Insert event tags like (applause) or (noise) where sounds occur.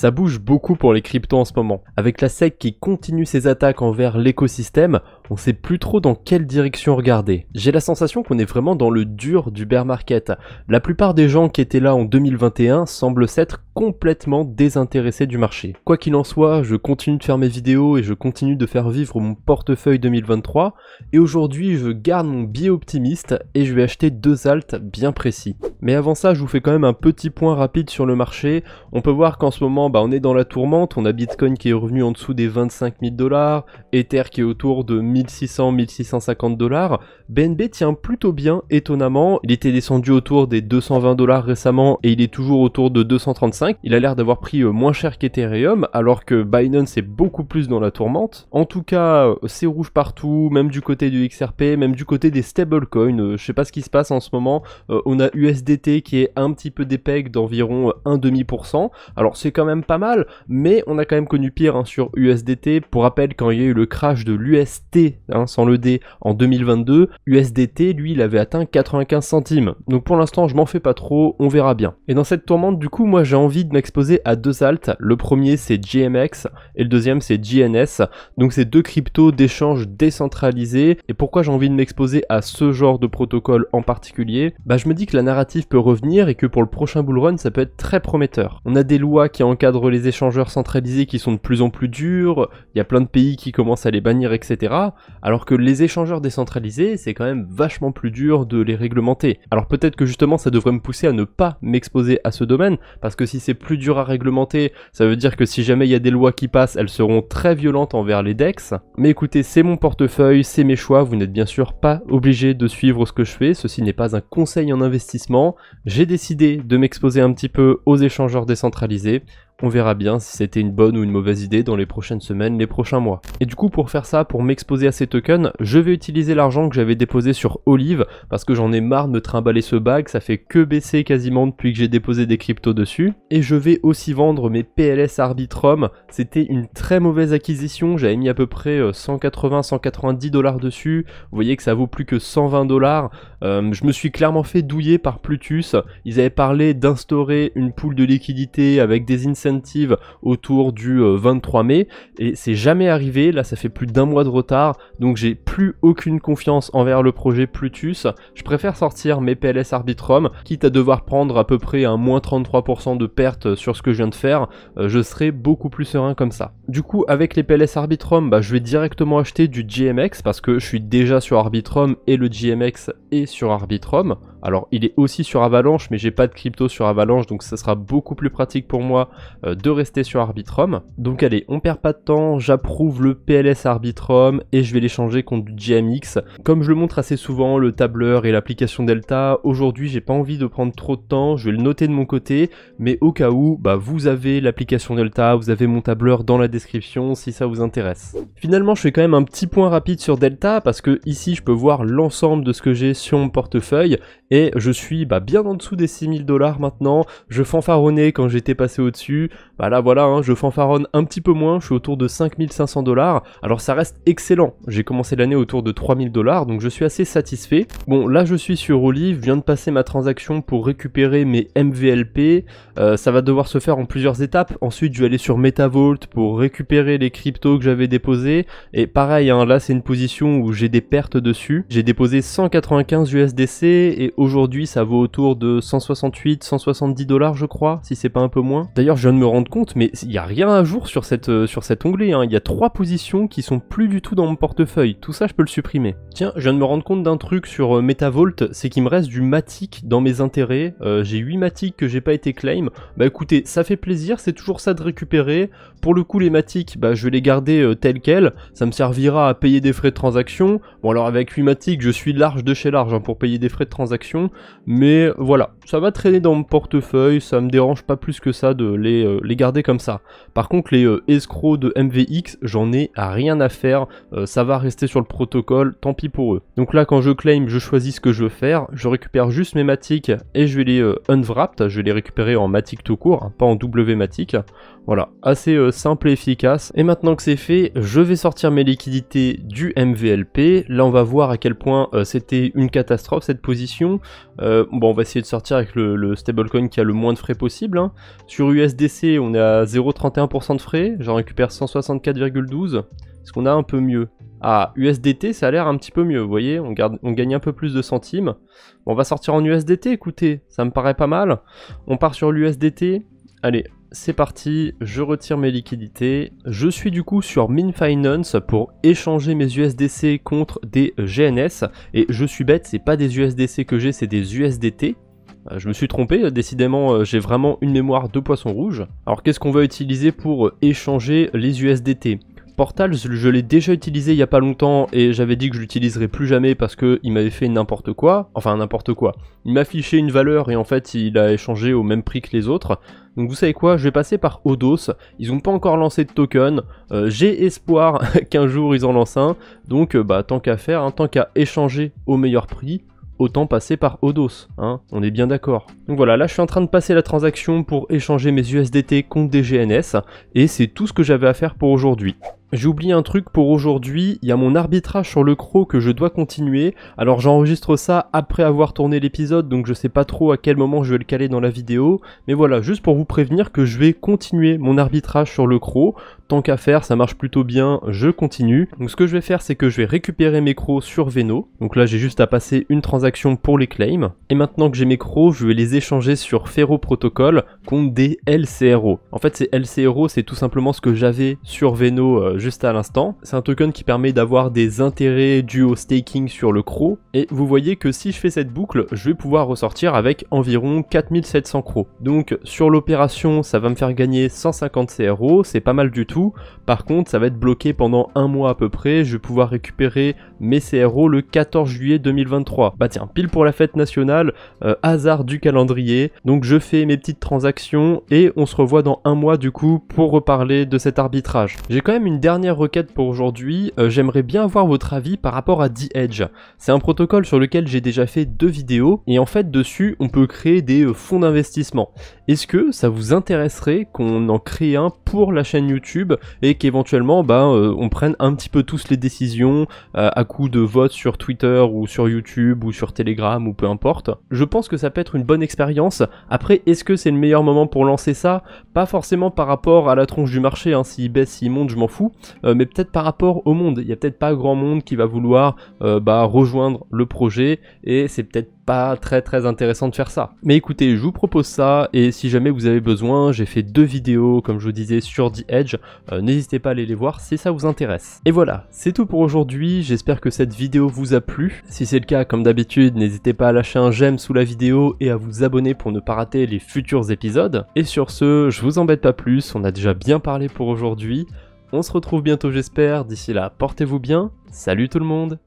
Ça bouge beaucoup pour les cryptos en ce moment. Avec la SEC qui continue ses attaques envers l'écosystème, on sait plus trop dans quelle direction regarder. J'ai la sensation qu'on est vraiment dans le dur du bear market. La plupart des gens qui étaient là en 2021 semblent s'être complètement désintéressés du marché. Quoi qu'il en soit, je continue de faire mes vidéos et je continue de faire vivre mon portefeuille 2023 et aujourd'hui je garde mon biais optimiste et je vais acheter deux altes bien précis. Mais avant ça, je vous fais quand même un petit point rapide sur le marché. On peut voir qu'en ce moment bah, on est dans la tourmente, on a Bitcoin qui est revenu en dessous des 25 000 dollars, Ether qui est autour de 1600-1650 dollars, BNB tient plutôt bien, étonnamment, il était descendu autour des 220 dollars récemment et il est toujours autour de 235, il a l'air d'avoir pris euh, moins cher qu'Ethereum, alors que Binance est beaucoup plus dans la tourmente. En tout cas, euh, c'est rouge partout, même du côté du XRP, même du côté des stablecoins, euh, je sais pas ce qui se passe en ce moment, on a USDT qui est un petit peu dépeg d'environ 1,5%, alors c'est quand même pas mal, mais on a quand même connu pire hein, sur USDT. Pour rappel, quand il y a eu le crash de l'UST, hein, sans le D, en 2022, USDT, lui, il avait atteint 95 centimes. Donc pour l'instant, je m'en fais pas trop, on verra bien. Et dans cette tourmente, du coup, moi j'ai envie de m'exposer à deux altes. Le premier, c'est GMX, et le deuxième, c'est GNS. Donc c'est deux cryptos d'échange décentralisés. Et pourquoi j'ai envie de m'exposer à ce genre de protocole en particulier Bah je me dis que la narrative peut revenir et que pour le prochain bull run, ça peut être très prometteur. On a des lois qui encadrent les échangeurs centralisés qui sont de plus en plus durs, il y a plein de pays qui commencent à les bannir, etc. Alors que les échangeurs décentralisés, c'est quand même vachement plus dur de les réglementer. Alors peut-être que justement ça devrait me pousser à ne pas m'exposer à ce domaine, parce que si c'est plus dur à réglementer, ça veut dire que si jamais il y a des lois qui passent, elles seront très violentes envers les DEX. Mais écoutez, c'est mon portefeuille, c'est mes choix, vous n'êtes bien sûr pas obligé de suivre ce que je fais, ceci n'est pas un conseil en investissement, j'ai décidé de m'exposer un petit peu aux échangeurs décentralisés. On verra bien si c'était une bonne ou une mauvaise idée dans les prochaines semaines, les prochains mois. Et du coup, pour faire ça, pour m'exposer à ces tokens, je vais utiliser l'argent que j'avais déposé sur Olive, parce que j'en ai marre de me trimballer ce bag, ça fait que baisser quasiment depuis que j'ai déposé des cryptos dessus. Et je vais aussi vendre mes PLS Arbitrum, c'était une très mauvaise acquisition, j'avais mis à peu près 180-190 euh, dollars dessus, vous voyez que ça vaut plus que 120 dollars, euh, je me suis clairement fait douiller par Plutus. Ils avaient parlé d'instaurer une poule de liquidité avec des incentives autour du 23 euh, mai. Et c'est jamais arrivé. Là, ça fait plus d'un mois de retard. Donc j'ai plus aucune confiance envers le projet Plutus. Je préfère sortir mes PLS Arbitrum, quitte à devoir prendre à peu près un moins 33% de perte sur ce que je viens de faire. Euh, je serai beaucoup plus serein comme ça. Du coup, avec les PLS Arbitrum, bah, je vais directement acheter du GMX parce que je suis déjà sur Arbitrum et le GMX est sur Arbitrum alors il est aussi sur Avalanche, mais j'ai pas de crypto sur Avalanche, donc ça sera beaucoup plus pratique pour moi euh, de rester sur Arbitrum. Donc allez, on perd pas de temps, j'approuve le PLS Arbitrum et je vais l'échanger contre du GMX. Comme je le montre assez souvent, le tableur et l'application Delta, aujourd'hui j'ai pas envie de prendre trop de temps, je vais le noter de mon côté, mais au cas où, bah, vous avez l'application Delta, vous avez mon tableur dans la description si ça vous intéresse. Finalement, je fais quand même un petit point rapide sur Delta parce que ici je peux voir l'ensemble de ce que j'ai sur mon portefeuille et je suis bah, bien en dessous des 6000 dollars maintenant. Je fanfaronnais quand j'étais passé au-dessus. Bah voilà, hein, je fanfaronne un petit peu moins, je suis autour de 5500 dollars. Alors ça reste excellent. J'ai commencé l'année autour de 3000 dollars, donc je suis assez satisfait. Bon, là je suis sur Olive, je viens de passer ma transaction pour récupérer mes MVLP. Euh, ça va devoir se faire en plusieurs étapes. Ensuite, je vais aller sur Metavolt pour récupérer les cryptos que j'avais déposés. Et pareil, hein, là c'est une position où j'ai des pertes dessus. J'ai déposé 195 USDC et aujourd'hui ça vaut autour de 168, 170 dollars je crois, si c'est pas un peu moins. D'ailleurs je viens de me rendre compte, mais il n'y a rien à jour sur, cette, euh, sur cet onglet, hein. il y a trois positions qui sont plus du tout dans mon portefeuille, tout ça je peux le supprimer. Tiens, je viens de me rendre compte d'un truc sur euh, Metavolt, c'est qu'il me reste du Matic dans mes intérêts, euh, j'ai 8 Matic que j'ai pas été claim, bah écoutez, ça fait plaisir, c'est toujours ça de récupérer, pour le coup les Matic, bah, je vais les garder tels quels, ça me servira à payer des frais de transaction, bon alors avec 8 Matic je suis large de chez large hein, pour payer des frais de transaction, mais voilà, ça va traîner dans mon portefeuille, ça me dérange pas plus que ça de les, euh, garder comme ça. Par contre, les euh, escrocs de MVX, j'en ai rien à faire, euh, ça va rester sur le protocole, tant pis pour eux. Donc là, quand je claim, je choisis ce que je veux faire, je récupère juste mes matiques et je vais les unwrapped, je vais les récupérer en matic tout court, hein, pas en W matic. Voilà, assez simple et efficace. Et maintenant que c'est fait, je vais sortir mes liquidités du MVLP. Là, on va voir à quel point c'était une catastrophe cette position. Euh, bon, on va essayer de sortir avec le, stablecoin qui a le moins de frais possible. Hein. Sur USDC, on est à 0,31% de frais. J'en récupère 164,12. Est-ce qu'on a un peu mieux Ah, USDT, ça a l'air un petit peu mieux. Vous voyez, on, on gagne un peu plus de centimes. on va sortir en USDT, écoutez. Ça me paraît pas mal. On part sur l'USDT. Allez, c'est parti, je retire mes liquidités. Je suis du coup sur Minfinance pour échanger mes USDC contre des GNS. Et je suis bête, c'est pas des USDC que j'ai, c'est des USDT. Euh, je me suis trompé, euh, décidément euh, j'ai vraiment une mémoire de poisson rouge. Alors qu'est-ce qu'on va utiliser pour échanger les USDT Portals, je l'ai déjà utilisé il y a pas longtemps et j'avais dit que je l'utiliserais plus jamais parce qu'il m'avait fait n'importe quoi, enfin n'importe quoi. Il m'affichait une valeur et en fait il a échangé au même prix que les autres. Donc vous savez quoi, je vais passer par Odos, ils n'ont pas encore lancé de token, euh, j'ai espoir (laughs) qu'un jour ils en lancent un, donc euh, bah tant qu'à faire, hein, tant qu'à échanger au meilleur prix, autant passer par Odos, hein. on est bien d'accord. Donc voilà, là je suis en train de passer la transaction pour échanger mes USDT contre des GNS, et c'est tout ce que j'avais à faire pour aujourd'hui oublié un truc pour aujourd'hui, il y a mon arbitrage sur le croc que je dois continuer, alors j'enregistre ça après avoir tourné l'épisode donc je sais pas trop à quel moment je vais le caler dans la vidéo, mais voilà, juste pour vous prévenir que je vais continuer mon arbitrage sur le croc, tant qu'à faire ça marche plutôt bien, je continue. Donc ce que je vais faire c'est que je vais récupérer mes crocs sur Veno, donc là j'ai juste à passer une transaction pour les claims, et maintenant que j'ai mes crocs je vais les échanger sur Ferro Protocol contre des LCRO. En fait ces LCRO c'est tout simplement ce que j'avais sur Veno euh, juste à l'instant. C'est un token qui permet d'avoir des intérêts dus au staking sur le croc. Et vous voyez que si je fais cette boucle, je vais pouvoir ressortir avec environ 4700 crocs. Donc sur l'opération, ça va me faire gagner 150 CRO, c'est pas mal du tout. Par contre, ça va être bloqué pendant un mois à peu près. Je vais pouvoir récupérer mes CRO le 14 juillet 2023. Bah tiens, pile pour la fête nationale, euh, hasard du calendrier. Donc je fais mes petites transactions et on se revoit dans un mois du coup pour reparler de cet arbitrage. J'ai quand même une dernière requête pour aujourd'hui, euh, j'aimerais bien avoir votre avis par rapport à The Edge. C'est un protocole sur lequel j'ai déjà fait deux vidéos, et en fait dessus on peut créer des euh, fonds d'investissement. Est-ce que ça vous intéresserait qu'on en crée un pour la chaîne YouTube, et qu'éventuellement bah, euh, on prenne un petit peu tous les décisions à coup de vote sur Twitter, ou sur YouTube, ou sur Telegram, ou peu importe Je pense que ça peut être une bonne expérience. Après, est-ce que c'est le meilleur moment pour lancer ça Pas forcément par rapport à la tronche du marché, hein. s'il baisse, s'il monte, je m'en fous. Euh, mais peut-être par rapport au monde. Il n'y a peut-être pas grand monde qui va vouloir euh, bah, rejoindre le projet et c'est peut-être pas très très intéressant de faire ça. Mais écoutez, je vous propose ça et si jamais vous avez besoin, j'ai fait deux vidéos comme je vous disais sur The Edge, euh, n'hésitez pas à aller les voir si ça vous intéresse. Et voilà, c'est tout pour aujourd'hui, j'espère que cette vidéo vous a plu. Si c'est le cas, comme d'habitude, n'hésitez pas à lâcher un j'aime sous la vidéo et à vous abonner pour ne pas rater les futurs épisodes. Et sur ce, je vous embête pas plus, on a déjà bien parlé pour aujourd'hui. On se retrouve bientôt j'espère, d'ici là portez-vous bien, salut tout le monde